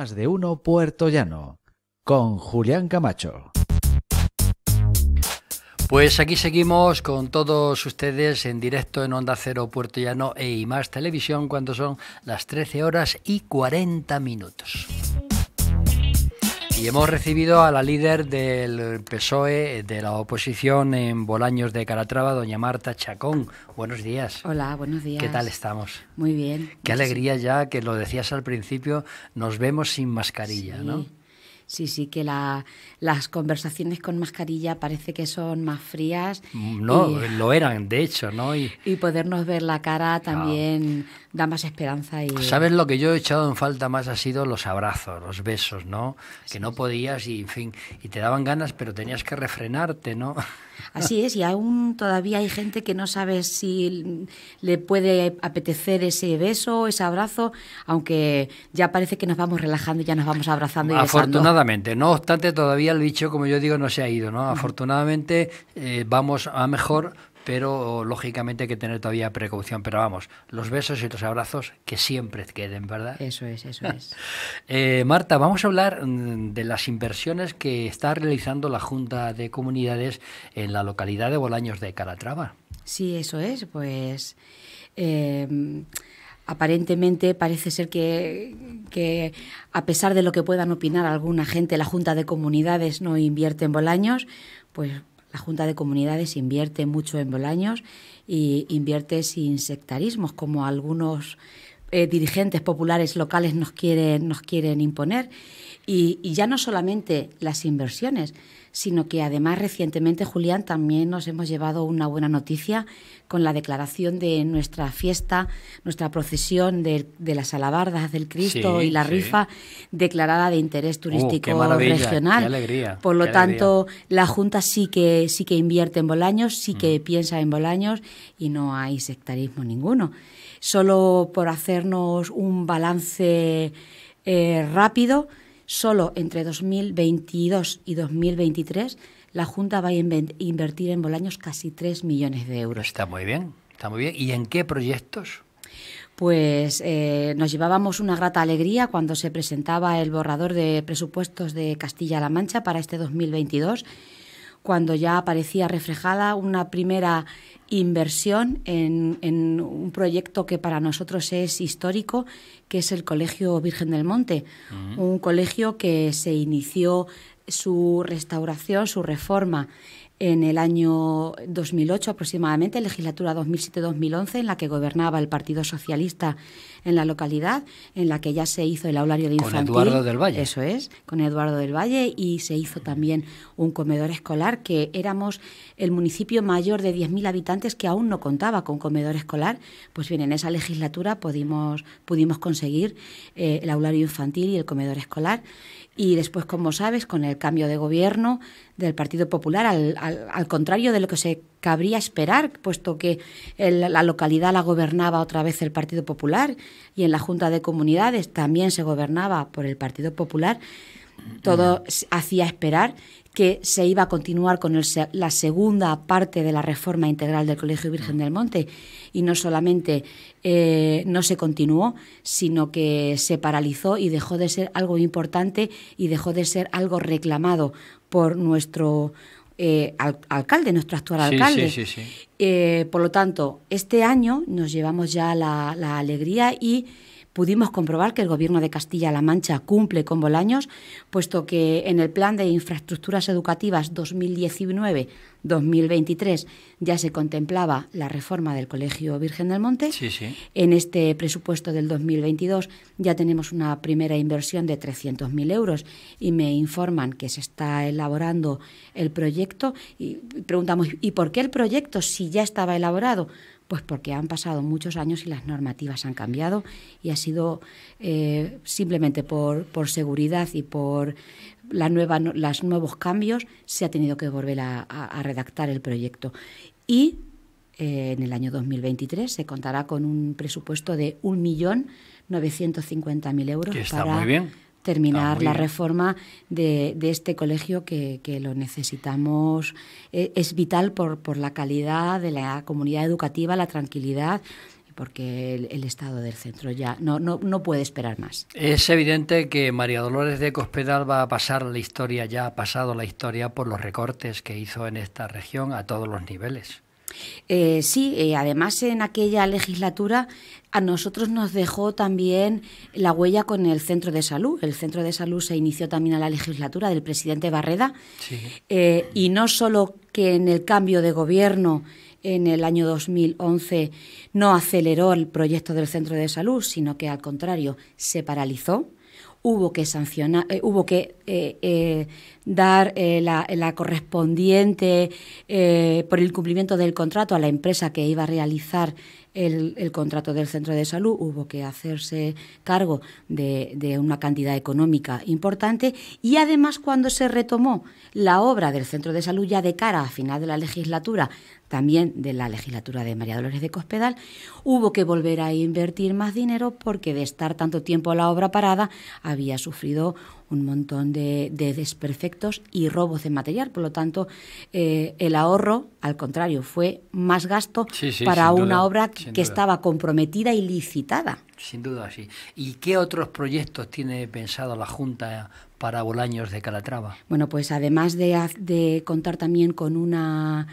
más de uno llano con Julián Camacho. Pues aquí seguimos con todos ustedes en directo en Onda Cero Puerto Llano e más Televisión cuando son las 13 horas y 40 minutos. Y hemos recibido a la líder del PSOE de la oposición en Bolaños de Calatrava, doña Marta Chacón. Buenos días. Hola, buenos días. ¿Qué tal estamos? Muy bien. Qué pues alegría ya que lo decías al principio, nos vemos sin mascarilla, ¿no? Sí, sí, que las conversaciones con mascarilla parece que son más frías. Mm, no, lo eran, de hecho, ¿no? Y, y podernos ver la cara también da más esperanza. Y... ¿Sabes lo que yo he echado en falta más ha sido los abrazos, los besos, ¿no? que no podías y, en fin, y te daban ganas, pero tenías que refrenarte, ¿no? Así es, y aún todavía hay gente que no sabe si le puede apetecer ese beso, ese abrazo, aunque ya parece que nos vamos relajando y ya nos vamos abrazando y besando no obstante, todavía el bicho, como yo digo, no se ha ido, ¿no? Afortunadamente eh, vamos a mejor, pero lógicamente hay que tener todavía precaución. Pero vamos, los besos y los abrazos que siempre queden, ¿verdad? Eso es, eso es. Eh, Marta, vamos a hablar mm, de las inversiones que está realizando la Junta de Comunidades en la localidad de Bolaños de Calatrava. Sí, eso es, pues... Em, aparentemente parece ser que, a pesar de lo que puedan opinar alguna gente, la Junta de Comunidades no invierte en Bolaños, pues la Junta de Comunidades invierte mucho en Bolaños y invierte sin sectarismos, como algunos eh, dirigentes populares locales nos quieren, nos quieren imponer. Y, ya no solamente las inversiones, sino que además recientemente, Julián, también nos hemos llevado una buena noticia con la declaración de nuestra fiesta, nuestra procesión de, las alabardas del Cristo y la rifa declarada de interés uh, turístico regional. Por lo tanto, la Junta sí que, sí que invierte en Bolaños, sí que mm. piensa en Bolaños y no hay sectarismo ninguno. Solo por hacernos un balance eh, rápido, solo entre 2022 y 2023 la Junta va a invertir en Bolaños casi 3 millones de euros. Está muy bien, está muy bien. ¿Y en qué proyectos? Pues eh, nos llevábamos una grata alegría cuando se presentaba el borrador de presupuestos de Castilla-La Mancha para este 2022 cuando ya aparecía reflejada una primera inversión en, un proyecto que para nosotros es histórico, que es el Colegio Virgen del Monte, un colegio que se inició su restauración, su reforma en el año 2008 aproximadamente, legislatura 2007-2011, en la que gobernaba el Partido Socialista en la localidad, en la que ya se hizo el aulario de infantil. Con Eduardo del Valle. Eso es, con Eduardo del Valle y se hizo también un comedor escolar que éramos el municipio mayor de 10.000 habitantes que aún no contaba con comedor escolar. Pues bien, en esa legislatura pudimos, pudimos conseguir eh, el aulario infantil y el comedor escolar. Y después, como sabes, con el cambio de gobierno del Partido Popular al al, contrario de lo que se cabría esperar, puesto que la localidad la gobernaba otra vez el Partido Popular y en la Junta de Comunidades también se gobernaba por el Partido Popular, todo hacía esperar que se iba a continuar con la segunda parte de la reforma integral del Colegio Virgen del Monte y no solamente eh, no se continuó, sino que se paralizó y dejó de ser algo importante y dejó de ser algo reclamado por nuestro eh, al, alcalde, nuestro actual alcalde. Eh, por lo tanto, este año nos llevamos ya la alegría y pudimos comprobar que el Gobierno de Castilla-La Mancha cumple con Bolaños, puesto que en el Plan de Infraestructuras Educativas 2019-2023 ya se contemplaba la reforma del Colegio Virgen del Monte. En este presupuesto del 2022 ya tenemos una primera inversión de 300.000 euros y me informan que se está elaborando el proyecto. Y preguntamos, ¿y por qué el proyecto si ya estaba elaborado? Pues porque han pasado muchos años y las normativas han cambiado y ha sido eh, simplemente por, por, seguridad y por la nueva, los nuevos cambios se ha tenido que volver a, redactar el proyecto. Y eh, en el año 2023 se contará con un presupuesto de 1.950.000 euros. Que está muy bien Ah, terminar la reforma de, este colegio que, lo necesitamos. Eh, es, vital por, la calidad de la comunidad educativa, la tranquilidad porque el, estado del centro ya no, no, puede esperar más. Es evidente que María Dolores de Cospedal va a pasar la historia, ya ha pasado la historia por los recortes que hizo en esta región a todos los niveles. Eh, sí, eh, además en aquella legislatura a nosotros nos dejó también la huella con el centro de salud. El centro de salud se inició también a la legislatura del presidente Barreda eh, y no solo que en el cambio de gobierno en el año 2011 no aceleró el proyecto del centro de salud, sino que al contrario se paralizó hubo que sancionar, eh, hubo que eh, eh, dar la, correspondiente por el cumplimiento del contrato a la empresa que iba a realizar el, contrato del centro de salud, hubo que hacerse cargo de, una cantidad económica importante y además cuando se retomó la obra del centro de salud ya de cara a final de la legislatura también de la legislatura de María Dolores de Cospedal, hubo que volver a invertir más dinero porque de estar tanto tiempo la obra parada había sufrido un montón de, desperfectos y robos de material. Por lo tanto, eh, el ahorro, al contrario, fue más gasto para una obra que estaba comprometida y licitada. Sin duda, sí. ¿Y qué otros proyectos tiene pensado la Junta para Bolaños de Calatrava? Bueno, pues además de contar también con una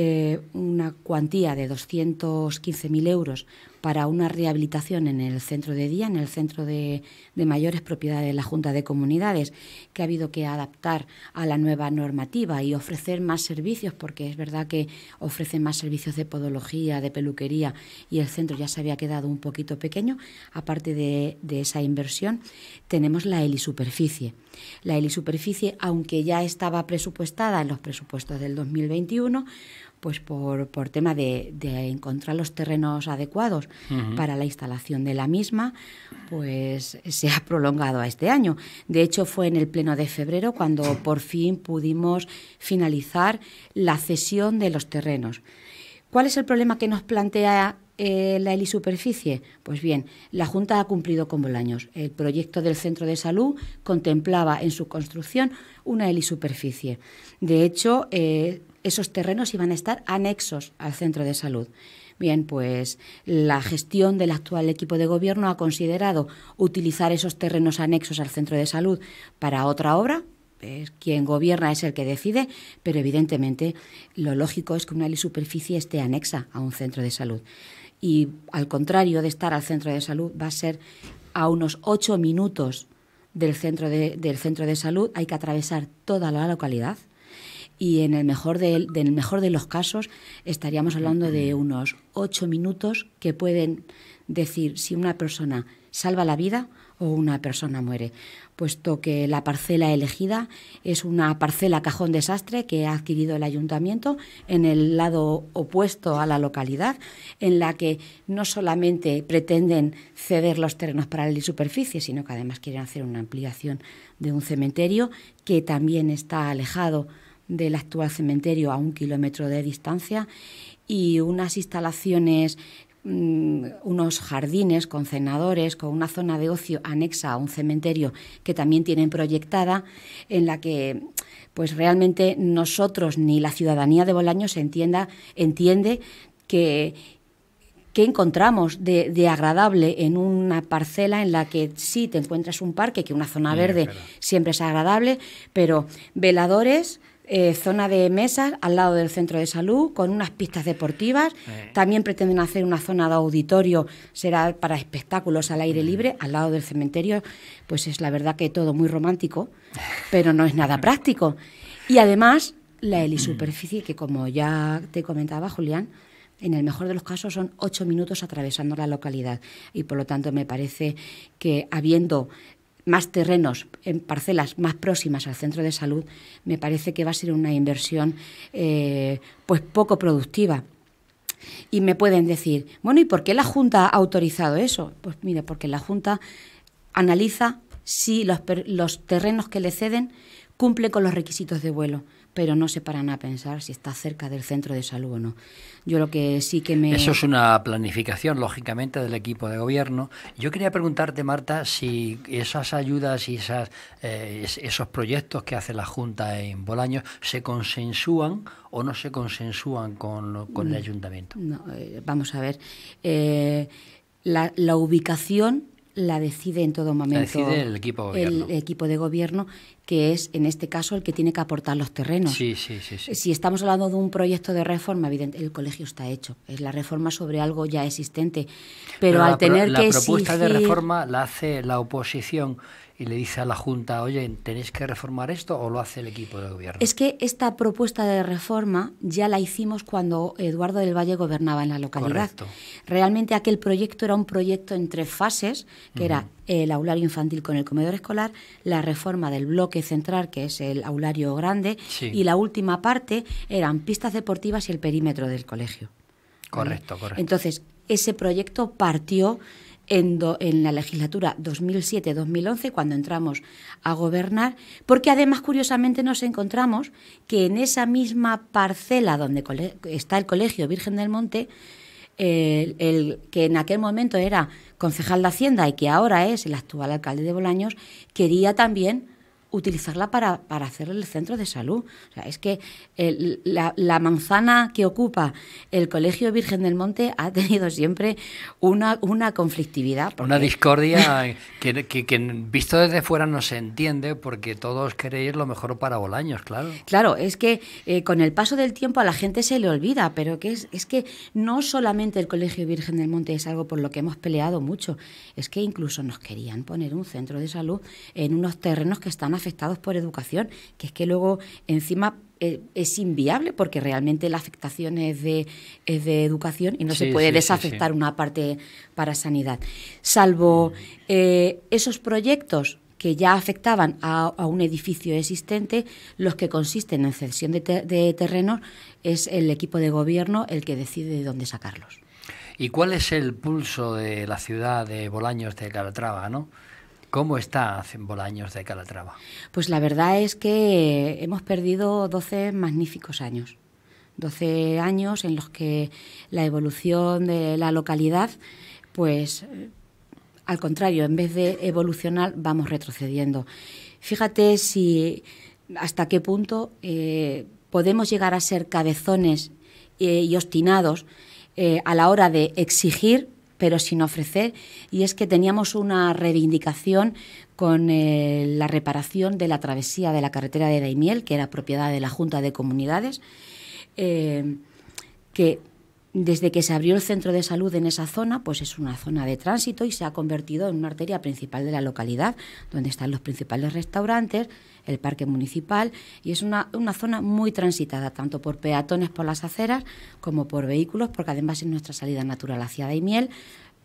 eh, una cuantía de 215.000 euros para una rehabilitación en el centro de día, en el centro de, mayores propiedades de la Junta de Comunidades, que ha habido que adaptar a la nueva normativa y ofrecer más servicios, porque es verdad que ofrecen más servicios de podología, de peluquería, y el centro ya se había quedado un poquito pequeño. Aparte de, de esa inversión, tenemos la helisuperficie. La helisuperficie, aunque ya estaba presupuestada en los presupuestos del 2021, pues por, por tema de, encontrar los terrenos adecuados para la instalación de la misma, pues se ha prolongado a este año. De hecho, fue en el pleno de febrero cuando por fin pudimos finalizar la cesión de los terrenos. ¿Cuál es el problema que nos plantea eh, la helisuperficie? Pues bien, la Junta ha cumplido con Bolaños. El proyecto del Centro de Salud contemplaba en su construcción una helisuperficie. De hecho, eh, esos terrenos iban a estar anexos al centro de salud. Bien, pues la gestión del actual equipo de gobierno ha considerado utilizar esos terrenos anexos al centro de salud para otra obra. quien gobierna es el que decide, pero evidentemente lo lógico es que una superficie esté anexa a un centro de salud. Y al contrario de estar al centro de salud, va a ser a unos ocho minutos del centro del centro de salud. Hay que atravesar toda la localidad y en el mejor de, mejor de los casos estaríamos hablando de unos ocho minutos que pueden decir si una persona salva la vida o una persona muere, puesto que la parcela elegida es una parcela cajón desastre que ha adquirido el ayuntamiento en el lado opuesto a la localidad, en la que no solamente pretenden ceder los terrenos para la superficie, sino que además quieren hacer una ampliación de un cementerio que también está alejado del actual cementerio a un kilómetro de distancia y unas instalaciones mm, unos jardines con cenadores, con una zona de ocio anexa a un cementerio que también tienen proyectada, en la que pues realmente nosotros ni la ciudadanía de Bolaños entienda, entiende que, que encontramos de, agradable en una parcela en la que sí te encuentras un parque, que una zona verde siempre es agradable, pero veladores, eh, zona de mesas al lado del centro de salud, con unas pistas deportivas. También pretenden hacer una zona de auditorio, será para espectáculos al aire mm. libre, al lado del cementerio. Pues es la verdad que todo muy romántico, pero no es nada práctico. Y además, la helisuperficie, que como ya te comentaba Julián, en el mejor de los casos son ocho minutos atravesando la localidad. Y por lo tanto me parece que habiendo más terrenos en parcelas más próximas al centro de salud, me parece que va a ser una inversión eh, pues poco productiva. Y me pueden decir, bueno, ¿y por qué la Junta ha autorizado eso? Pues mire, porque la Junta analiza si los, los terrenos que le ceden cumplen con los requisitos de vuelo pero no se paran a pensar si está cerca del centro de salud o no. Yo lo que sí que me... Eso es una planificación, lógicamente, del equipo de gobierno. Yo quería preguntarte, Marta, si esas ayudas y esas, eh, esos proyectos que hace la Junta en Bolaños se consensúan o no se consensúan con, el mm, ayuntamiento. Eh, vamos a ver. Eh, la, ubicación la decide en todo momento decide el, equipo gobierno. el equipo de gobierno, que es en este caso el que tiene que aportar los terrenos. Sí, sí, sí, Si estamos hablando de un proyecto de reforma, evidentemente, el colegio está hecho, es la reforma sobre algo ya existente, pero, al tener que que la propuesta de reforma la hace la oposición y le dice a la junta, "Oye, tenéis que reformar esto" o lo hace el equipo de gobierno. Es que esta propuesta de reforma ya la hicimos cuando Eduardo del Valle gobernaba en la localidad. Correcto. Realmente aquel proyecto era un proyecto en tres fases, que era el aulario infantil con el comedor escolar, la reforma del bloque central, que es el aulario grande, y la última parte eran pistas deportivas y el perímetro del colegio. Correcto, correcto. Entonces, ese proyecto partió en, en, la legislatura 2007-2011, cuando entramos a gobernar, porque además, curiosamente, nos encontramos que en esa misma parcela donde está el Colegio Virgen del Monte, el, que en aquel momento era concejal de Hacienda y que ahora es el actual alcalde de Bolaños, quería también utilizarla para, hacer el centro de salud. O sea, es que la, manzana que ocupa el Colegio Virgen del Monte ha tenido siempre una, una conflictividad. Una discordia que, que, visto desde fuera no se entiende porque todos queréis lo mejor para Bolaños, claro. Claro, es que eh, con el paso del tiempo a la gente se le olvida, pero que es, es que no solamente el Colegio Virgen del Monte es algo por lo que hemos peleado mucho, es que incluso nos querían poner un centro de salud en unos terrenos que están afectados por educación, que es que luego encima eh, es inviable porque realmente la afectación es de, de educación y no se puede desafectar una parte para sanidad. Salvo mm. eh, esos proyectos que ya afectaban a, un edificio existente, los que consisten en cesión de, terrenos, es el equipo de gobierno el que decide de dónde sacarlos. ¿Y cuál es el pulso de la ciudad de Bolaños de Calatrava, no? ¿Cómo está Bolaños de Calatrava? Pues la verdad es que eh, hemos perdido 12 magníficos años. 12 años en los que la evolución de la localidad, pues eh, al contrario, en vez de evolucionar, vamos retrocediendo. Fíjate si hasta qué punto eh, podemos llegar a ser cabezones y obstinados a la hora de exigir pero sin ofrecer, y es que teníamos una reivindicación con eh, la reparación de la travesía de la carretera de Daimiel, que era propiedad de la Junta de Comunidades, eh, que desde que se abrió el centro de salud en esa zona, pues es una zona de tránsito y se ha convertido en una arteria principal de la localidad, donde están los principales restaurantes, el parque municipal, y es una, zona muy transitada, tanto por peatones por las aceras como por vehículos, porque además es nuestra salida natural hacia Daimiel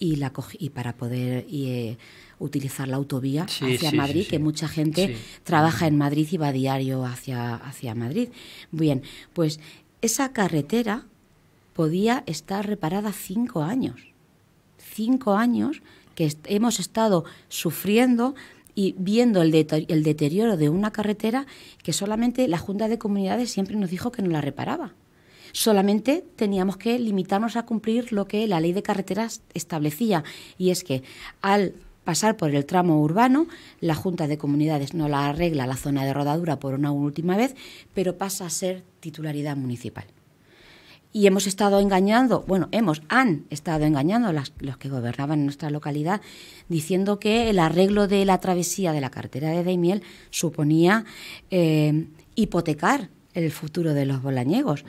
y, la y para poder eh, utilizar la autovía hacia Madrid, que mucha gente trabaja en Madrid y va diario hacia, hacia Madrid. Bien, pues esa carretera podía estar reparada cinco años. Cinco años que hemos estado sufriendo y viendo el, el, deterioro de una carretera que solamente la Junta de Comunidades siempre nos dijo que no la reparaba. Solamente teníamos que limitarnos a cumplir lo que la ley de carreteras establecía, y es que al pasar por el tramo urbano, la Junta de Comunidades no la arregla la zona de rodadura por una última vez, pero pasa a ser titularidad municipal y hemos estado engañando, bueno, hemos, han estado engañando los que gobernaban nuestra localidad, diciendo que el arreglo de la travesía de la cartera de Daimiel suponía eh, hipotecar el futuro de los bolañegos.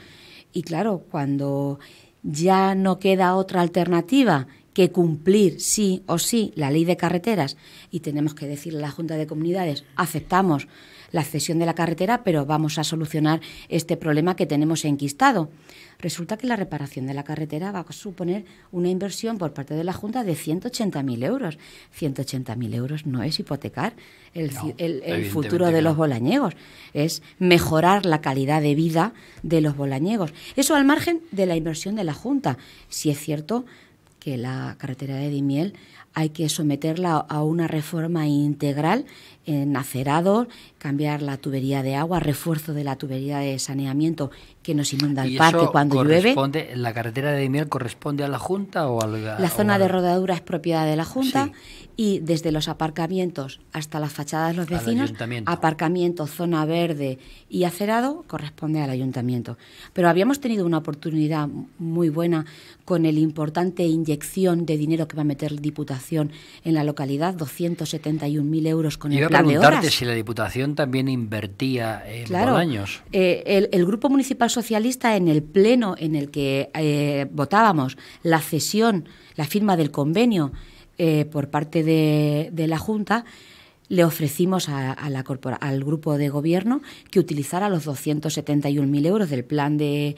Y claro, cuando ya no queda otra alternativa que cumplir sí o sí la ley de carreteras y tenemos que decirle a la Junta de Comunidades, aceptamos la cesión de la carretera, pero vamos a solucionar este problema que tenemos enquistado. Resulta que la reparación de la carretera va a suponer una inversión por parte de la Junta de 180.000 euros. 180.000 euros no es hipotecar el, futuro de los bolañegos, es mejorar la calidad de vida de los bolañegos. Eso al margen de la inversión de la Junta. Si es cierto que la carretera de Dimiel hay que someterla a una reforma integral en acerado cambiar la tubería de agua, refuerzo de la tubería de saneamiento que nos inunda el parque cuando llueve. ¿La carretera de Dimiel corresponde a la Junta o al la, zona de rodadura es propiedad de la Junta y desde los aparcamientos hasta las fachadas de los vecinos, aparcamiento, zona verde y acerado corresponde al ayuntamiento. Pero habíamos tenido una oportunidad muy buena con el importante inyección de dinero que va a meter Diputación en la localidad, 271.000 euros con el plan a preguntarte si la Diputación también invertía en claro, años. Eh, el, Grupo Municipal Socialista en el pleno en el que eh, votábamos la cesión, la firma del convenio eh, por parte de, la Junta, le ofrecimos a, la al grupo de gobierno que utilizara los 271.000 euros del plan de,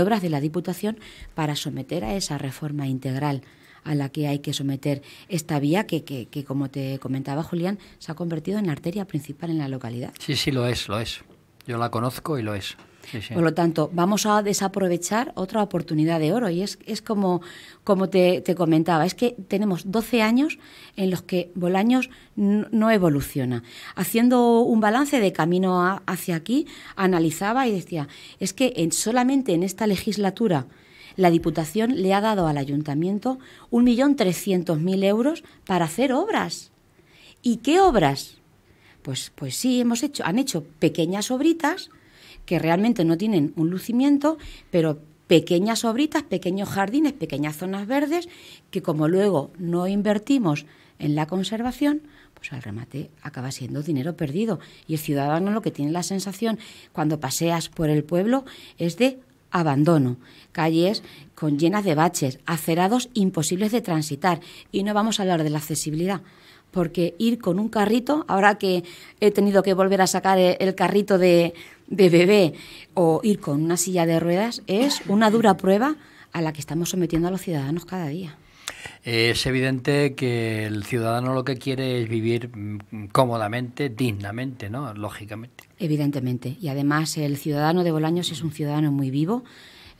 obras de la Diputación para someter a esa reforma integral a la que hay que someter esta vía que, como te comentaba Julián, se ha convertido en arteria principal en la localidad. Sí, sí, lo es, lo es. Yo la conozco y lo es. Por lo tanto, vamos a desaprovechar otra oportunidad de oro. Y es, es como, te, comentaba, es que tenemos 12 años en los que Bolaños no evoluciona. Haciendo un balance de camino hacia aquí, analizaba y decía, es que solamente en esta legislatura la Diputación le ha dado al ayuntamiento 1.300.000 euros para hacer obras. ¿Y qué obras? Pues, pues sí, hemos hecho, han hecho pequeñas obritas que realmente no tienen un lucimiento, pero pequeñas obritas, pequeños jardines, pequeñas zonas verdes, que como luego no invertimos en la conservación, pues al remate acaba siendo dinero perdido. Y el ciudadano lo que tiene la sensación cuando paseas por el pueblo es de abandono, calles con llenas de baches, acerados imposibles de transitar. Y no vamos a hablar de la accesibilidad, porque ir con un carrito, ahora que he tenido que volver a sacar eh, el carrito de, de bebé o ir con una silla de ruedas es una dura prueba a la que estamos sometiendo a los ciudadanos cada día. Es evidente que el ciudadano lo que quiere es vivir mm, cómodamente, dignamente, ¿no? Lógicamente. Evidentemente. Y además el ciudadano de Bolaños es un ciudadano muy vivo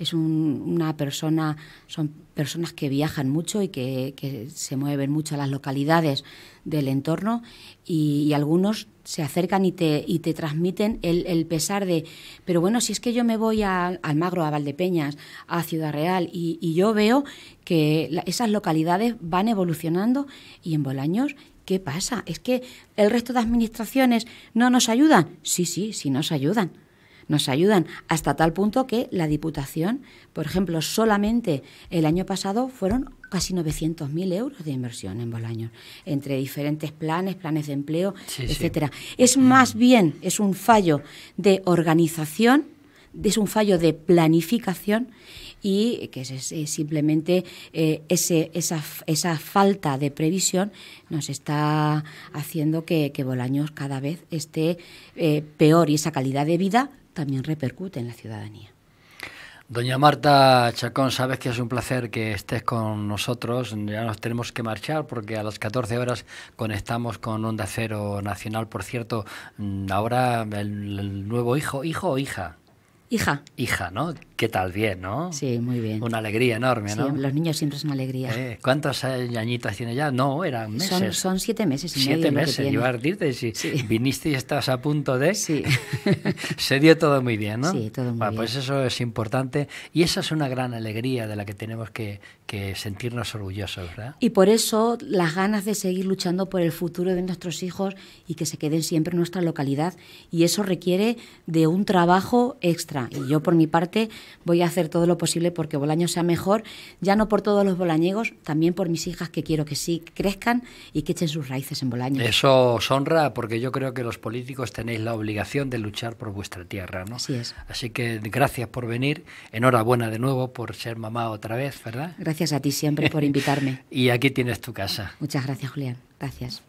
es una persona, son personas que viajan mucho y que, se mueven mucho a las localidades del entorno y, algunos se acercan y te, y te transmiten el, pesar de, pero bueno, si es que yo me voy a Almagro, a Valdepeñas, a Ciudad Real y, yo veo que esas localidades van evolucionando y en Bolaños ¿qué pasa? ¿Es que el resto de administraciones no nos ayudan? Sí, sí, sí nos ayudan nos ayudan hasta tal punto que la Diputación, por ejemplo, solamente el año pasado fueron casi 900.000 euros de inversión en Bolaños, entre diferentes planes, planes de empleo, etc. etcétera. Es más bien, es un fallo de organización, es un fallo de planificación y que simplemente eh, esa, esa, falta de previsión nos está haciendo que, Bolaños cada vez esté eh, peor y esa calidad de vida también repercute en la ciudadanía. Doña Marta Chacón, sabes que es un placer que estés con nosotros. Ya nos tenemos que marchar porque a las 14 horas conectamos con Onda Cero Nacional. Por cierto, mm, ahora el, nuevo hijo, hijo o hija. Hija. Hija, ¿no? ¿Qué tal? Bien, ¿no? Sí, muy bien. Una alegría enorme, ¿no? los niños siempre son una alegría. Eh, ¿Cuántos tiene ya? No, eran meses. Son, siete meses y medio Siete meses, yo a decirte, si viniste y estás a punto de... Sí. Se dio todo muy bien, ¿no? Sí, todo muy ah, bien. Pues eso es importante y esa es una gran alegría de la que tenemos que, que sentirnos orgullosos, ¿verdad? Y por eso las ganas de seguir luchando por el futuro de nuestros hijos y que se queden siempre en nuestra localidad y eso requiere de un trabajo extra. Y yo por mi parte voy a hacer todo lo posible porque Bolaño sea mejor, ya no por todos los bolañegos, también por mis hijas que quiero que sí crezcan y que echen sus raíces en Bolaño. Eso os honra porque yo creo que los políticos tenéis la obligación de luchar por vuestra tierra, ¿no? Así es. Así que gracias por venir, enhorabuena de nuevo por ser mamá otra vez, ¿verdad? Gracias a ti siempre por invitarme. y aquí tienes tu casa. Muchas gracias, Julián. Gracias.